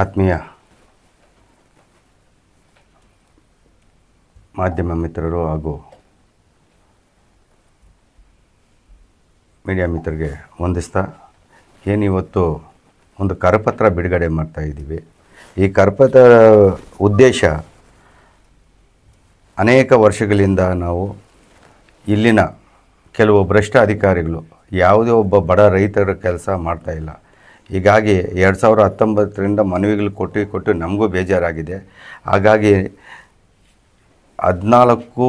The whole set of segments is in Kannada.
ಆತ್ಮೀಯ ಮಾಧ್ಯಮ ಮಿತ್ರರು ಹಾಗೂ ಮೀಡಿಯಾ ಮಿತ್ರರಿಗೆ ವಂದಿಸ್ತಾ ಇವತ್ತು ಒಂದು ಕರಪತ್ರ ಬಿಡುಗಡೆ ಮಾಡ್ತಾ ಇದ್ದೀವಿ ಈ ಕರಪತ್ರ ಉದ್ದೇಶ ಅನೇಕ ವರ್ಷಗಳಿಂದ ನಾವು ಇಲ್ಲಿನ ಕೆಲವು ಭ್ರಷ್ಟ ಅಧಿಕಾರಿಗಳು ಯಾವುದೇ ಒಬ್ಬ ಬಡ ರೈತರ ಕೆಲಸ ಇಲ್ಲ ಹೀಗಾಗಿ ಎರಡು ಸಾವಿರ ಹತ್ತೊಂಬತ್ತರಿಂದ ಮನವಿಗಳು ಕೊಟ್ಟು ಕೊಟ್ಟು ನಮಗೂ ಬೇಜಾರಾಗಿದೆ ಹಾಗಾಗಿ ಹದಿನಾಲ್ಕು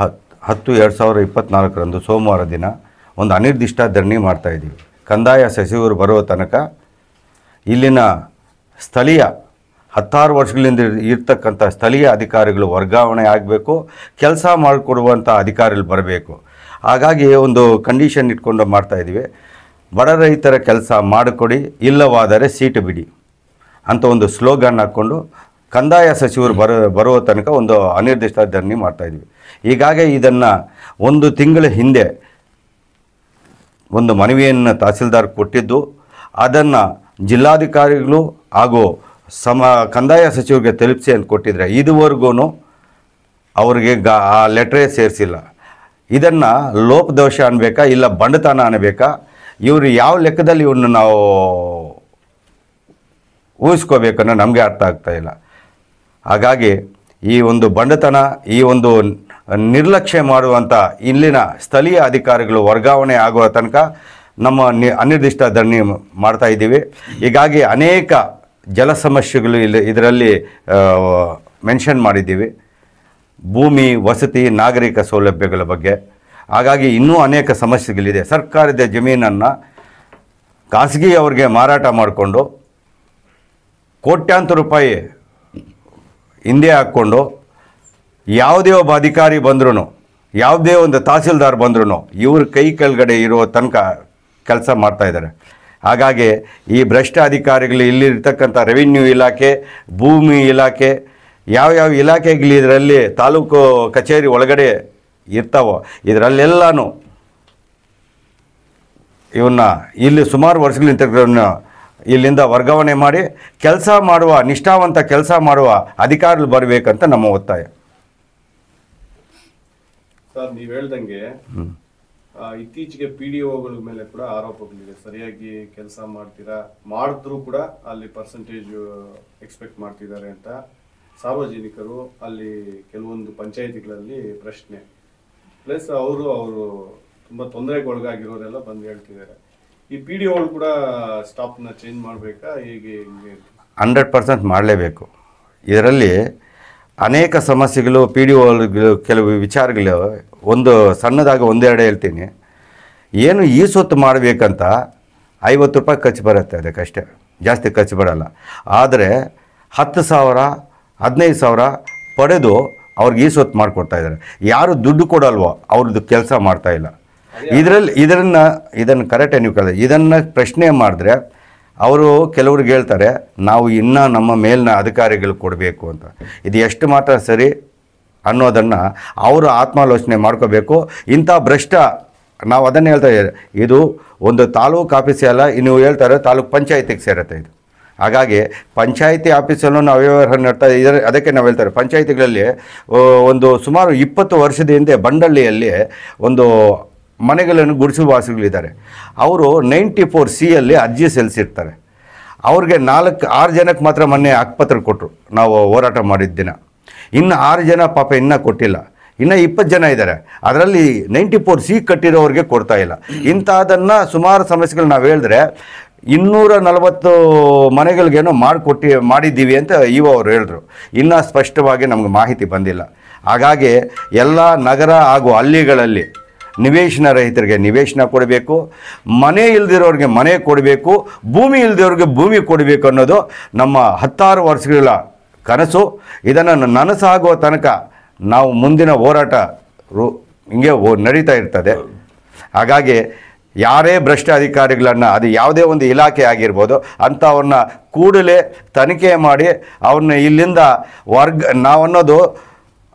ಹತ್ತು ಹತ್ತು ಎರಡು ಸಾವಿರ ಇಪ್ಪತ್ತ್ನಾಲ್ಕರಂದು ಸೋಮವಾರ ದಿನ ಒಂದು ಅನಿರ್ದಿಷ್ಟ ಧರಣಿ ಮಾಡ್ತಾಯಿದ್ದೀವಿ ಕಂದಾಯ ಸಚಿವರು ಬರುವ ತನಕ ಇಲ್ಲಿನ ಸ್ಥಳೀಯ ಹತ್ತಾರು ವರ್ಷಗಳಿಂದ ಇರ್ತಕ್ಕಂಥ ಸ್ಥಳೀಯ ಅಧಿಕಾರಿಗಳು ವರ್ಗಾವಣೆ ಆಗಬೇಕು ಕೆಲಸ ಮಾಡಿಕೊಡುವಂಥ ಅಧಿಕಾರಿಗಳು ಬರಬೇಕು ಹಾಗಾಗಿ ಒಂದು ಕಂಡೀಷನ್ ಇಟ್ಕೊಂಡು ಮಾಡ್ತಾಯಿದ್ದೀವಿ ಬಡ ರೈತರ ಕೆಲಸ ಮಾಡಿಕೊಡಿ ಇಲ್ಲವಾದರೆ ಸೀಟು ಬಿಡಿ ಅಂತ ಒಂದು ಸ್ಲೋಗನ್ ಹಾಕ್ಕೊಂಡು ಕಂದಾಯ ಸಚಿವರು ಬರೋ ಬರುವ ತನಕ ಒಂದು ಅನಿರ್ದಿಷ್ಟ ಧರಣಿ ಮಾಡ್ತಾಯಿದ್ವಿ ಹೀಗಾಗಿ ಇದನ್ನು ಒಂದು ತಿಂಗಳ ಹಿಂದೆ ಒಂದು ಮನವಿಯನ್ನು ತಹಸೀಲ್ದಾರ್ ಕೊಟ್ಟಿದ್ದು ಅದನ್ನು ಜಿಲ್ಲಾಧಿಕಾರಿಗಳು ಹಾಗೂ ಸಮ ಕಂದಾಯ ಸಚಿವರಿಗೆ ತಲುಪಿಸಿ ಅಂತ ಕೊಟ್ಟಿದ್ರೆ ಇದುವರೆಗೂ ಅವರಿಗೆ ಗ ಆ ಲೆಟ್ರೇ ಸೇರಿಸಿಲ್ಲ ಇದನ್ನು ಲೋಪದೋಷ ಅನ್ಬೇಕಾ ಇಲ್ಲ ಬಂಡತನ ಅನ್ಬೇಕಾ ಇವರು ಯಾವ ಲೆಕ್ಕದಲ್ಲಿ ಇವ್ರನ್ನ ನಾವು ಊಹಿಸ್ಕೋಬೇಕನ್ನೋ ನಮಗೆ ಅರ್ಥ ಆಗ್ತಾ ಇಲ್ಲ ಹಾಗಾಗಿ ಈ ಒಂದು ಬಂಡತನ ಈ ಒಂದು ನಿರ್ಲಕ್ಷ್ಯ ಮಾಡುವಂಥ ಇಲ್ಲಿನ ಸ್ಥಳೀಯ ಅಧಿಕಾರಿಗಳು ವರ್ಗಾವಣೆ ಆಗುವ ತನಕ ನಮ್ಮ ನಿ ಅನಿರ್ದಿಷ್ಟ ಧರಣಿ ಮಾಡ್ತಾ ಇದ್ದೀವಿ ಹೀಗಾಗಿ ಅನೇಕ ಜಲ ಸಮಸ್ಯೆಗಳು ಇಲ್ಲಿ ಇದರಲ್ಲಿ ಮೆನ್ಷನ್ ಮಾಡಿದ್ದೀವಿ ಭೂಮಿ ವಸತಿ ನಾಗರಿಕ ಸೌಲಭ್ಯಗಳ ಬಗ್ಗೆ ಹಾಗಾಗಿ ಇನ್ನೂ ಅನೇಕ ಸಮಸ್ಯೆಗಳಿದೆ ಸರ್ಕಾರದ ಜಮೀನನ್ನು ಅವ್ರಿಗೆ ಮಾರಾಟ ಮಾಡಿಕೊಂಡು ಕೋಟ್ಯಾಂತರ ರೂಪಾಯಿ ಹಿಂದೆ ಹಾಕ್ಕೊಂಡು ಯಾವುದೇ ಒಬ್ಬ ಅಧಿಕಾರಿ ಬಂದ್ರೂ ಯಾವುದೇ ಒಂದು ತಹಸೀಲ್ದಾರ್ ಬಂದ್ರೂ ಇವ್ರ ಕೈ ಕೆಳಗಡೆ ಇರೋ ತನಕ ಕೆಲಸ ಮಾಡ್ತಾಯಿದ್ದಾರೆ ಹಾಗಾಗಿ ಈ ಭ್ರಷ್ಟ ಅಧಿಕಾರಿಗಳು ಇಲ್ಲಿರ್ತಕ್ಕಂಥ ರೆವಿನ್ಯೂ ಇಲಾಖೆ ಭೂಮಿ ಇಲಾಖೆ ಯಾವ್ಯಾವ ಇಲಾಖೆಗಳಿದ್ರಲ್ಲಿ ತಾಲೂಕು ಕಚೇರಿ ಒಳಗಡೆ ಇರ್ತಾವೋ ಇದರಲ್ಲೆಲ್ಲನೂ ಇವನ್ನ ಇಲ್ಲಿ ಸುಮಾರು ವರ್ಷಗಳಿಂದ ಇಲ್ಲಿಂದ ವರ್ಗಾವಣೆ ಮಾಡಿ ಕೆಲಸ ಮಾಡುವ ನಿಷ್ಠಾವಂತ ಕೆಲಸ ಮಾಡುವ ಅಧಿಕಾರಿಗಳು ಬರಬೇಕಂತ ನಮ್ಮ ಒತ್ತಾಯ ಸರ್ ನೀವು ಹೇಳ್ದಂಗೆ ಇತ್ತೀಚೆಗೆ ಪಿ ಡಿ ಒಗಳ ಮೇಲೆ ಕೂಡ ಆರೋಪಗಳಿವೆ ಸರಿಯಾಗಿ ಕೆಲಸ ಮಾಡ್ತೀರಾ ಮಾಡಿದ್ರು ಕೂಡ ಅಲ್ಲಿ ಪರ್ಸೆಂಟೇಜ್ ಎಕ್ಸ್ಪೆಕ್ಟ್ ಮಾಡ್ತಿದ್ದಾರೆ ಅಂತ ಸಾರ್ವಜನಿಕರು ಅಲ್ಲಿ ಕೆಲವೊಂದು ಪಂಚಾಯಿತಿಗಳಲ್ಲಿ ಪ್ರಶ್ನೆ ಪ್ಲಸ್ ಅವರು ಅವರು ತುಂಬ ತೊಂದರೆಗೆ ಒಳಗಾಗಿರೋರೆಲ್ಲ ಬಂದು ಹೇಳ್ತಿದ್ದಾರೆ ಈ ಪಿ ಡಿ ಒಳು ಕೂಡ ಸ್ಟಾಪ್ನ ಚೇಂಜ್ ಮಾಡಬೇಕಾ ಹೇಗೆ ಹಿಂಗೆ ಹಂಡ್ರೆಡ್ ಪರ್ಸೆಂಟ್ ಮಾಡಲೇಬೇಕು ಇದರಲ್ಲಿ ಅನೇಕ ಸಮಸ್ಯೆಗಳು ಪಿ ಡಿ ಒ ಕೆಲವು ವಿಚಾರಗಳು ಒಂದು ಸಣ್ಣದಾಗಿ ಒಂದೆರಡು ಹೇಳ್ತೀನಿ ಏನು ಈ ಸೊತ್ತು ಮಾಡಬೇಕಂತ ಐವತ್ತು ರೂಪಾಯಿ ಖರ್ಚು ಬರುತ್ತೆ ಅದಕ್ಕಷ್ಟೇ ಜಾಸ್ತಿ ಖರ್ಚು ಬರೋಲ್ಲ ಆದರೆ ಹತ್ತು ಸಾವಿರ ಹದಿನೈದು ಸಾವಿರ ಪಡೆದು ಅವ್ರಿಗೆ ಈ ಸೊತ್ತು ಮಾಡಿಕೊಡ್ತಾ ಇದ್ದಾರೆ ಯಾರು ದುಡ್ಡು ಕೊಡಲ್ವೋ ಅವ್ರದ್ದು ಕೆಲಸ ಮಾಡ್ತಾ ಇಲ್ಲ ಇದರಲ್ಲಿ ಇದನ್ನು ಇದನ್ನು ಕರೆಕ್ಟೇ ನೀವು ಕೇಳಿದೆ ಇದನ್ನು ಪ್ರಶ್ನೆ ಮಾಡಿದ್ರೆ ಅವರು ಕೆಲವ್ರಿಗೆ ಹೇಳ್ತಾರೆ ನಾವು ಇನ್ನೂ ನಮ್ಮ ಮೇಲಿನ ಅಧಿಕಾರಿಗಳು ಕೊಡಬೇಕು ಅಂತ ಇದು ಎಷ್ಟು ಮಾತ್ರ ಸರಿ ಅನ್ನೋದನ್ನು ಅವರು ಆತ್ಮಾಲೋಚನೆ ಮಾಡ್ಕೋಬೇಕು ಇಂಥ ಭ್ರಷ್ಟ ನಾವು ಅದನ್ನು ಹೇಳ್ತಾ ಇದ್ದಾರೆ ಇದು ಒಂದು ತಾಲೂಕು ಆಫೀಸೇ ಅಲ್ಲ ಇನ್ನು ಹೇಳ್ತಾರೆ ತಾಲೂಕು ಪಂಚಾಯತಿಗೆ ಸೇರುತ್ತೆ ಇದು ಹಾಗಾಗಿ ಪಂಚಾಯಿತಿ ಆಫೀಸಲ್ಲೂ ನಾವು ವ್ಯವಹಾರ ನಡ್ತಾ ಇದ್ದಾರೆ ಅದಕ್ಕೆ ನಾವು ಹೇಳ್ತಾರೆ ಪಂಚಾಯಿತಿಗಳಲ್ಲಿ ಒಂದು ಸುಮಾರು ಇಪ್ಪತ್ತು ವರ್ಷದ ಹಿಂದೆ ಬಂಡಳ್ಳಿಯಲ್ಲಿ ಒಂದು ಮನೆಗಳನ್ನು ಗುಡಿಸುವಾಸಿಗಳಿದ್ದಾರೆ ಅವರು ನೈಂಟಿ ಫೋರ್ ಸಿಯಲ್ಲಿ ಅರ್ಜಿ ಸಲ್ಲಿಸಿರ್ತಾರೆ ಅವ್ರಿಗೆ ನಾಲ್ಕು ಆರು ಜನಕ್ಕೆ ಮಾತ್ರ ಮೊನ್ನೆ ಆಕ್ಪತ್ರ ಕೊಟ್ಟರು ನಾವು ಹೋರಾಟ ಮಾಡಿದ ದಿನ ಇನ್ನು ಆರು ಜನ ಪಾಪ ಇನ್ನೂ ಕೊಟ್ಟಿಲ್ಲ ಇನ್ನು ಇಪ್ಪತ್ತು ಜನ ಇದ್ದಾರೆ ಅದರಲ್ಲಿ ನೈಂಟಿ ಫೋರ್ ಸಿ ಕಟ್ಟಿರೋರಿಗೆ ಕೊಡ್ತಾ ಇಲ್ಲ ಇಂಥದ್ದನ್ನು ಸುಮಾರು ಸಮಸ್ಯೆಗಳು ನಾವು ಹೇಳಿದ್ರೆ ಇನ್ನೂರ ನಲವತ್ತು ಮನೆಗಳಿಗೇನೋ ಮಾಡಿಕೊಟ್ಟಿ ಮಾಡಿದ್ದೀವಿ ಅಂತ ಇವು ಅವರು ಹೇಳಿದ್ರು ಇನ್ನೂ ಸ್ಪಷ್ಟವಾಗಿ ನಮಗೆ ಮಾಹಿತಿ ಬಂದಿಲ್ಲ ಹಾಗಾಗಿ ಎಲ್ಲ ನಗರ ಹಾಗೂ ಹಳ್ಳಿಗಳಲ್ಲಿ ನಿವೇಶನ ರಹಿತರಿಗೆ ನಿವೇಶನ ಕೊಡಬೇಕು ಮನೆ ಇಲ್ದಿರೋರಿಗೆ ಮನೆ ಕೊಡಬೇಕು ಭೂಮಿ ಇಲ್ಲದಿರೋರಿಗೆ ಭೂಮಿ ಕೊಡಬೇಕು ಅನ್ನೋದು ನಮ್ಮ ಹತ್ತಾರು ವರ್ಷಗಳ ಕನಸು ಇದನ್ನು ನನಸಾಗುವ ತನಕ ನಾವು ಮುಂದಿನ ಹೋರಾಟ ರು ಹಿಂಗೆ ನಡೀತಾ ಇರ್ತದೆ ಹಾಗಾಗಿ ಯಾರೇ ಭ್ರಷ್ಟ ಅಧಿಕಾರಿಗಳನ್ನು ಅದು ಯಾವುದೇ ಒಂದು ಇಲಾಖೆ ಆಗಿರ್ಬೋದು ಅಂಥವ್ರನ್ನ ಕೂಡಲೇ ತನಿಖೆ ಮಾಡಿ ಅವ್ರನ್ನ ಇಲ್ಲಿಂದ ವರ್ಗ ಅನ್ನೋದು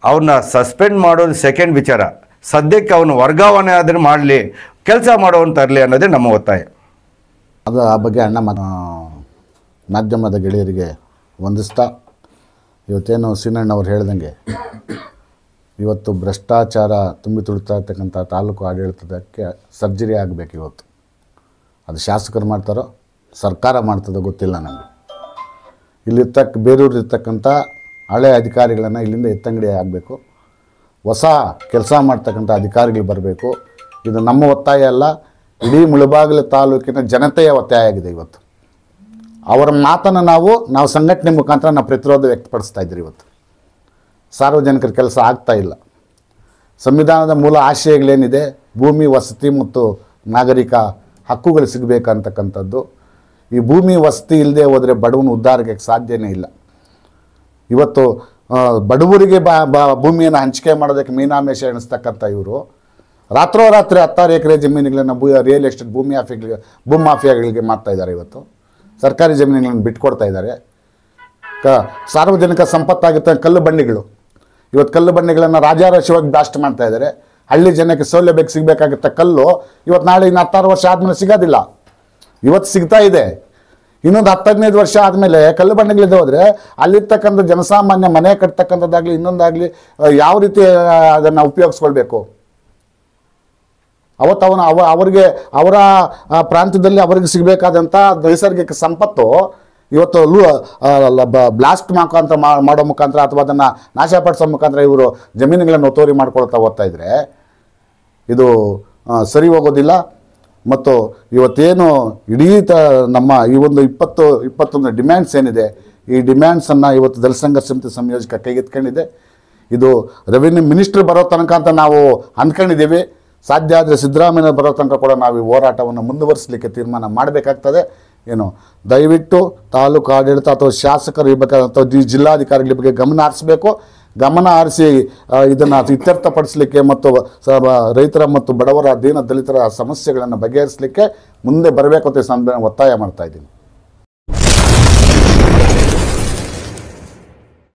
ಅವ್ರನ್ನ ಸಸ್ಪೆಂಡ್ ಮಾಡೋದು ಸೆಕೆಂಡ್ ವಿಚಾರ ಸದ್ಯಕ್ಕೆ ಅವನು ವರ್ಗಾವಣೆ ಆದರೆ ಮಾಡಲಿ ಕೆಲಸ ತರಲಿ ಅನ್ನೋದೇ ನಮ್ಮ ಒತ್ತಾಯ ಅದು ಆ ಬಗ್ಗೆ ಅಣ್ಣ ಮಾಧ್ಯಮದ ಗೆಳೆಯರಿಗೆ ವಂದಿಸ್ತಾ ಇವತ್ತೇನು ಸೀನಣ್ಣವ್ರು ಹೇಳ್ದಂಗೆ ಇವತ್ತು ಭ್ರಷ್ಟಾಚಾರ ತುಂಬಿ ತುಳಿತಾ ಇರ್ತಕ್ಕಂಥ ತಾಲೂಕು ಆಡಳಿತದಕ್ಕೆ ಸರ್ಜರಿ ಆಗಬೇಕು ಇವತ್ತು ಅದು ಶಾಸಕರು ಮಾಡ್ತಾರೋ ಸರ್ಕಾರ ಮಾಡ್ತದೋ ಗೊತ್ತಿಲ್ಲ ನನಗೆ ಇಲ್ಲಿರ್ತಕ್ಕ ಬೇರೂರಿರ್ತಕ್ಕಂಥ ಹಳೆ ಅಧಿಕಾರಿಗಳನ್ನು ಇಲ್ಲಿಂದ ಎತ್ತಂಗಡಿ ಆಗಬೇಕು ಹೊಸ ಕೆಲಸ ಮಾಡ್ತಕ್ಕಂಥ ಅಧಿಕಾರಿಗಳು ಬರಬೇಕು ಇದು ನಮ್ಮ ಒತ್ತಾಯ ಅಲ್ಲ ಇಡೀ ಮುಳುಬಾಗಿಲು ತಾಲೂಕಿನ ಜನತೆಯ ಒತ್ತಾಯ ಆಗಿದೆ ಇವತ್ತು ಅವರ ಮಾತನ್ನು ನಾವು ನಾವು ಸಂಘಟನೆ ಮುಖಾಂತರ ನಾವು ಪ್ರತಿರೋಧ ವ್ಯಕ್ತಪಡಿಸ್ತಾ ಇದ್ದೀರಿ ಇವತ್ತು ಸಾರ್ವಜನಿಕರ ಕೆಲಸ ಆಗ್ತಾ ಇಲ್ಲ ಸಂವಿಧಾನದ ಮೂಲ ಆಶಯಗಳೇನಿದೆ ಭೂಮಿ ವಸತಿ ಮತ್ತು ನಾಗರಿಕ ಹಕ್ಕುಗಳು ಸಿಗಬೇಕಂತಕ್ಕಂಥದ್ದು ಈ ಭೂಮಿ ವಸತಿ ಇಲ್ಲದೆ ಹೋದರೆ ಬಡವನ ಉದ್ಧಾರಕ್ಕೆ ಸಾಧ್ಯನೇ ಇಲ್ಲ ಇವತ್ತು ಬಡವರಿಗೆ ಬ ಭೂಮಿಯನ್ನು ಹಂಚಿಕೆ ಮಾಡೋದಕ್ಕೆ ಮೀನಾಮೇಶ ಎಣಿಸ್ತಕ್ಕಂಥ ಇವರು ರಾತ್ರೋರಾತ್ರಿ ಹತ್ತಾರು ಎಕರೆ ಜಮೀನುಗಳನ್ನು ಭೂ ರಿಯಲ್ ಎಸ್ಟೇಟ್ ಭೂಮಿ ಆಫಿಗಳಿಗೆ ಭೂ ಮಾಫಿಯಾಗಳಿಗೆ ಮಾಡ್ತಾ ಇದ್ದಾರೆ ಇವತ್ತು ಸರ್ಕಾರಿ ಜಮೀನುಗಳನ್ನು ಬಿಟ್ಕೊಡ್ತಾ ಇದ್ದಾರೆ ಕ ಸಾರ್ವಜನಿಕ ಸಂಪತ್ತಾಗಿರ್ತಕ್ಕಂಥ ಕಲ್ಲು ಬಂಡಿಗಳು ಇವತ್ತು ಕಲ್ಲು ಬಂಡೆಗಳನ್ನು ರಾಜಾರಾಶಿವಾಗಿ ಬ್ಲಾಸ್ಟ್ ಮಾಡ್ತಾ ಇದ್ದಾರೆ ಹಳ್ಳಿ ಜನಕ್ಕೆ ಸೌಲಭ್ಯಕ್ಕೆ ಸಿಗಬೇಕಾಗತ್ತ ಕಲ್ಲು ಇವತ್ತು ನಾಳೆ ಇನ್ನು ಹತ್ತಾರು ವರ್ಷ ಆದಮೇಲೆ ಸಿಗೋದಿಲ್ಲ ಇವತ್ತು ಸಿಗ್ತಾ ಇದೆ ಇನ್ನೊಂದು ಹತ್ತದನೈದು ವರ್ಷ ಆದಮೇಲೆ ಕಲ್ಲು ಬಂಡೆಗಳಿದ್ದು ಹೋದರೆ ಅಲ್ಲಿರ್ತಕ್ಕಂಥ ಜನಸಾಮಾನ್ಯ ಮನೆ ಕಟ್ತಕ್ಕಂಥದ್ದಾಗಲಿ ಇನ್ನೊಂದಾಗಲಿ ಯಾವ ರೀತಿ ಅದನ್ನು ಉಪಯೋಗಿಸ್ಕೊಳ್ಬೇಕು ಅವತ್ತು ಅವನ ಅವ ಅವರಿಗೆ ಅವರ ಪ್ರಾಂತ್ಯದಲ್ಲಿ ಅವರಿಗೆ ಸಿಗಬೇಕಾದಂಥ ನೈಸರ್ಗಿಕ ಸಂಪತ್ತು ಇವತ್ತು ಲೂ ಬ್ಲಾಸ್ಟ್ ಮುಖಾಂತರ ಮಾಡೋ ಮುಖಾಂತರ ಅಥವಾ ಅದನ್ನು ನಾಶಪಡಿಸೋ ಮುಖಾಂತರ ಇವರು ಜಮೀನುಗಳನ್ನು ತೋರಿ ಮಾಡ್ಕೊಳ್ತಾ ಹೋಗ್ತಾ ಇದ್ದರೆ ಇದು ಸರಿ ಹೋಗೋದಿಲ್ಲ ಮತ್ತು ಇವತ್ತೇನು ಇಡೀ ತ ನಮ್ಮ ಈ ಒಂದು ಇಪ್ಪತ್ತು ಇಪ್ಪತ್ತೊಂದು ಡಿಮ್ಯಾಂಡ್ಸ್ ಏನಿದೆ ಈ ಡಿಮ್ಯಾಂಡ್ಸನ್ನು ಇವತ್ತು ದಲಸಂಘ ಸಮಿತಿ ಸಂಯೋಜಕ ಕೈಗೆತ್ಕೊಂಡಿದೆ ಇದು ರೆವಿನ್ಯೂ ಮಿನಿಸ್ಟ್ರ್ ಬರೋ ತನಕ ಅಂತ ನಾವು ಅಂದ್ಕೊಂಡಿದ್ದೀವಿ ಸಾಧ್ಯ ಆದರೆ ಸಿದ್ದರಾಮಯ್ಯ ಬರೋ ತನಕ ಕೂಡ ನಾವು ಈ ಹೋರಾಟವನ್ನು ಮುಂದುವರಿಸಲಿಕ್ಕೆ ತೀರ್ಮಾನ ಮಾಡಬೇಕಾಗ್ತದೆ ಏನು ದಯವಿಟ್ಟು ತಾಲೂಕು ಆಡಳಿತ ಅಥವಾ ಶಾಸಕರು ಅಥವಾ ಜಿಲ್ಲಾಧಿಕಾರಿಗಳ ಬಗ್ಗೆ ಗಮನ ಹರಿಸಬೇಕು ಗಮನ ಹರಿಸಿ ಇದನ್ನು ಇತ್ಯರ್ಥಪಡಿಸಲಿಕ್ಕೆ ಮತ್ತು ರೈತರ ಮತ್ತು ಬಡವರ ದೀನ ದಲಿತರ ಸಮಸ್ಯೆಗಳನ್ನು ಬಗೆಹರಿಸಲಿಕ್ಕೆ ಮುಂದೆ ಬರಬೇಕು ಅಂತ ಸಂದ ಒತ್ತಾಯ ಮಾಡ್ತಾ ಇದ್ದೀನಿ